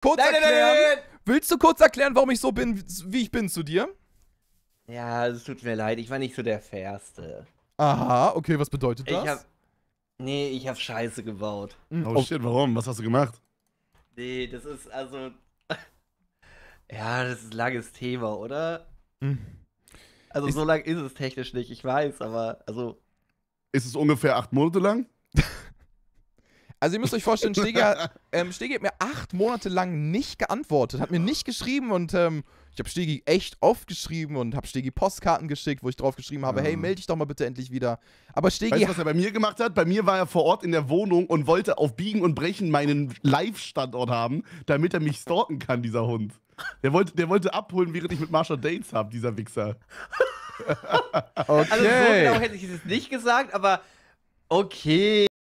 Kurz nein, erklären. Nein, nein, Willst du kurz erklären, warum ich so bin, wie ich bin zu dir? Ja, es tut mir leid, ich war nicht so der Fairste. Aha, okay, was bedeutet ich das? Hab, nee, ich hab Scheiße gebaut. Hm, oh, oh shit, warum? Was hast du gemacht? Nee, das ist also. ja, das ist ein langes Thema, oder? Hm. Also, ist so lang ist es technisch nicht, ich weiß, aber. also. Ist es ungefähr acht Monate lang? Also ihr müsst euch vorstellen, Stegi, ähm, Stegi hat mir acht Monate lang nicht geantwortet, hat mir nicht geschrieben und ähm, ich habe Stegi echt oft geschrieben und habe Stegi Postkarten geschickt, wo ich drauf geschrieben habe, ja. hey, ah. melde dich doch mal bitte endlich wieder. Aber Stegi... Weißt du, was er bei mir gemacht hat? Bei mir war er vor Ort in der Wohnung und wollte auf Biegen und Brechen meinen Live-Standort haben, damit er mich stalken kann, dieser Hund. Der wollte, der wollte abholen, während ich mit Marsha Dates habe, dieser Wichser. okay. Also so genau hätte ich es nicht gesagt, aber okay.